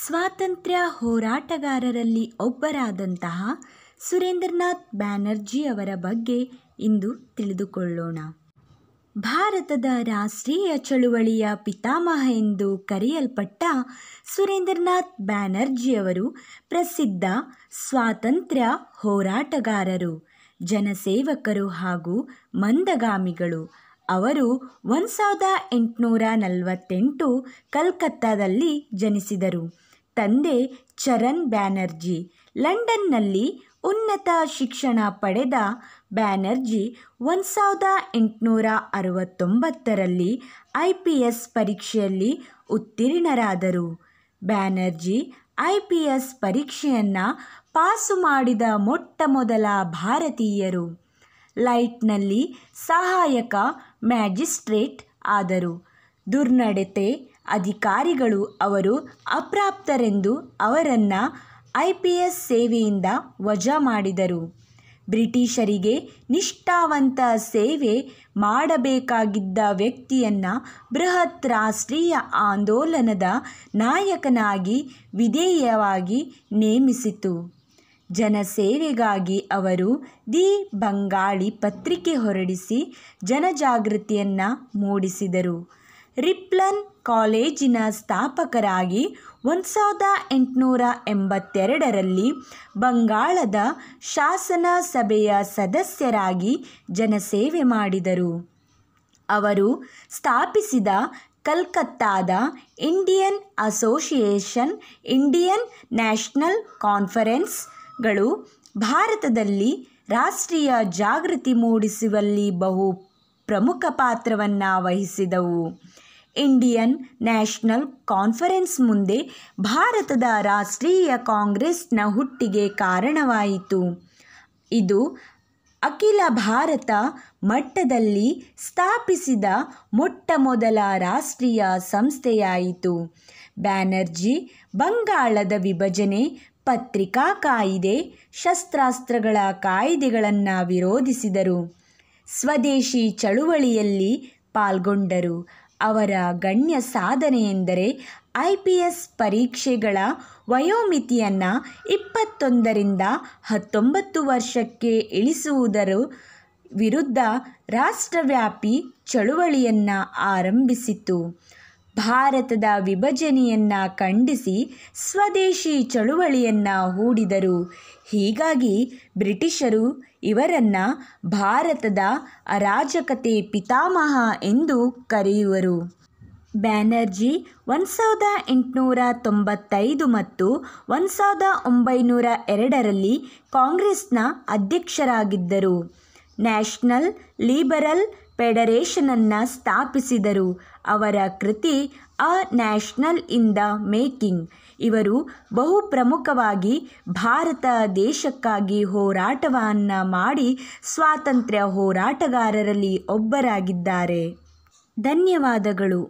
ಸ್ವಾತಂತ್ರ್ಯ ಹೋರಾಟಗಾರರಲ್ಲಿ ಒಬ್ಬರಾದಂತಹ ಸುರೇಂದ್ರನಾಥ್ ಬ್ಯಾನರ್ಜಿ ಅವರ ಬಗ್ಗೆ ಇಂದು ತಿಳಿದುಕೊಳ್ಳೋಣ ಭಾರತದ ರಾಷ್ಟ್ರೀಯ ಚಳುವಳಿಯ ಪಿತಾಮಹ ಎಂದು ಕರೆಯಲ್ಪಟ್ಟ ಸುರೇಂದ್ರನಾಥ್ ಬ್ಯಾನರ್ಜಿಯವರು ಪ್ರಸಿದ್ಧ ಸ್ವಾತಂತ್ರ್ಯ ಹೋರಾಟಗಾರರು ಜನಸೇವಕರು ಹಾಗೂ ಮಂದಗಾಮಿಗಳು ಅವರು ಒಂದು ಸಾವಿರದ ಎಂಟುನೂರ ನಲವತ್ತೆಂಟು ಕಲ್ಕತ್ತಾದಲ್ಲಿ ಜನಿಸಿದರು ತಂದೆ ಚರಣ್ ಬ್ಯಾನರ್ಜಿ ಲಂಡನ್ನಲ್ಲಿ ಉನ್ನತ ಶಿಕ್ಷಣ ಪಡೆದ ಬ್ಯಾನರ್ಜಿ ಒಂದು ಸಾವಿರದ ಎಂಟುನೂರ ಅರವತ್ತೊಂಬತ್ತರಲ್ಲಿ ಐ ಪಿ ಎಸ್ ಪರೀಕ್ಷೆಯಲ್ಲಿ ಉತ್ತೀರ್ಣರಾದರು ಬ್ಯಾನರ್ಜಿ ಐ ಪಿ ಎಸ್ ಪರೀಕ್ಷೆಯನ್ನು ಪಾಸು ಮಾಡಿದ ಮೊಟ್ಟ ಮೊದಲ ಭಾರತೀಯರು ಲೈಟ್ನಲ್ಲಿ ಸಹಾಯಕ ಮ್ಯಾಜಿಸ್ಟ್ರೇಟ್ ಆದರು ದುರ್ನಡತೆ ಅಧಿಕಾರಿಗಳು ಅವರು ಅಪ್ರಾಪ್ತರೆಂದು ಅವರನ್ನು ಐ ಪಿ ಎಸ್ ಸೇವೆಯಿಂದ ವಜಾ ಮಾಡಿದರು ಬ್ರಿಟಿಷರಿಗೆ ನಿಷ್ಠಾವಂತ ಸೇವೆ ಮಾಡಬೇಕಾಗಿದ್ದ ವ್ಯಕ್ತಿಯನ್ನು ಬೃಹತ್ ರಾಷ್ಟ್ರೀಯ ಆಂದೋಲನದ ನಾಯಕನಾಗಿ ವಿಧೇಯವಾಗಿ ನೇಮಿಸಿತು ಜನಸೇವೆಗಾಗಿ ಅವರು ದಿ ಬಂಗಾಳಿ ಪತ್ರಿಕೆ ಹೊರಡಿಸಿ ಜನಜಾಗೃತಿಯನ್ನು ಮೂಡಿಸಿದರು ರಿಪ್ಲನ್ ಕಾಲೇಜಿನ ಸ್ಥಾಪಕರಾಗಿ ಒಂದು ಸಾವಿರದ ಎಂಟುನೂರ ಎಂಬತ್ತೆರಡರಲ್ಲಿ ಬಂಗಾಳದ ಶಾಸನ ಸಭೆಯ ಸದಸ್ಯರಾಗಿ ಜನಸೇವೆ ಮಾಡಿದರು ಅವರು ಸ್ಥಾಪಿಸಿದ ಕಲ್ಕತ್ತಾದ Indian association Indian national conference ಗಳು ಭಾರತದಲ್ಲಿ ರಾಷ್ಟ್ರೀಯ ಜಾಗೃತಿ ಮೂಡಿಸುವಲ್ಲಿ ಬಹು ಪ್ರಮುಖ ಪಾತ್ರವನ್ನು ವಹಿಸಿದವು ಇಂಡಿಯನ್ ನ್ಯಾಷನಲ್ ಕಾನ್ಫರೆನ್ಸ್ ಮುಂದೆ ಭಾರತದ ರಾಷ್ಟ್ರೀಯ ಕಾಂಗ್ರೆಸ್ನ ಹುಟ್ಟಿಗೆ ಕಾರಣವಾಯಿತು ಇದು ಅಖಿಲ ಭಾರತ ಮಟ್ಟದಲ್ಲಿ ಸ್ಥಾಪಿಸಿದ ಮೊಟ್ಟ ಮೊದಲ ರಾಷ್ಟ್ರೀಯ ಸಂಸ್ಥೆಯಾಯಿತು ಬ್ಯಾನರ್ಜಿ ಬಂಗಾಳದ ವಿಭಜನೆ ಪತ್ರಿಕಾ ಕಾಯಿದೆ ಶಸ್ತ್ರಾಸ್ತ್ರಗಳ ಕಾಯಿದೆಗಳನ್ನು ವಿರೋಧಿಸಿದರು ಸ್ವದೇಶಿ ಚಳುವಳಿಯಲ್ಲಿ ಪಾಲ್ಗೊಂಡರು ಅವರ ಗಣ್ಯ ಸಾಧನೆಯೆಂದರೆ ಐ ಪಿ ಎಸ್ ಪರೀಕ್ಷೆಗಳ ವಯೋಮಿತಿಯನ್ನು ಇಪ್ಪತ್ತೊಂದರಿಂದ ಹತ್ತೊಂಬತ್ತು ವರ್ಷಕ್ಕೆ ಇಳಿಸುವುದರ ವಿರುದ್ಧ ರಾಷ್ಟ್ರವ್ಯಾಪಿ ಚಳುವಳಿಯನ್ನು ಆರಂಭಿಸಿತು ಭಾರತದ ವಿಭಜನೆಯನ್ನು ಖಂಡಿಸಿ ಸ್ವದೇಶಿ ಚಳುವಳಿಯನ್ನು ಹೂಡಿದರು ಹೀಗಾಗಿ ಬ್ರಿಟಿಷರು ಇವರನ್ನು ಭಾರತದ ಅರಾಜಕತೆ ಪಿತಾಮಹ ಎಂದು ಕರೆಯುವರು ಬ್ಯಾನರ್ಜಿ ಒಂದು ಸಾವಿರದ ಎಂಟುನೂರ ತೊಂಬತ್ತೈದು ಮತ್ತು ಒಂದು ಸಾವಿರದ ಒಂಬೈನೂರ ಎರಡರಲ್ಲಿ ಕಾಂಗ್ರೆಸ್ನ ಅಧ್ಯಕ್ಷರಾಗಿದ್ದರು ನ್ಯಾಷನಲ್ ಲಿಬರಲ್ ಫೆಡರೇಷನನ್ನು ಸ್ಥಾಪಿಸಿದರು ಅವರ ಕೃತಿ a national in the making ಇವರು ಬಹು ಪ್ರಮುಖವಾಗಿ ಭಾರತ ದೇಶಕ್ಕಾಗಿ ಹೋರಾಟವನ್ನು ಮಾಡಿ ಸ್ವಾತಂತ್ರ್ಯ ಹೋರಾಟಗಾರರಲ್ಲಿ ಒಬ್ಬರಾಗಿದ್ದಾರೆ ಧನ್ಯವಾದಗಳು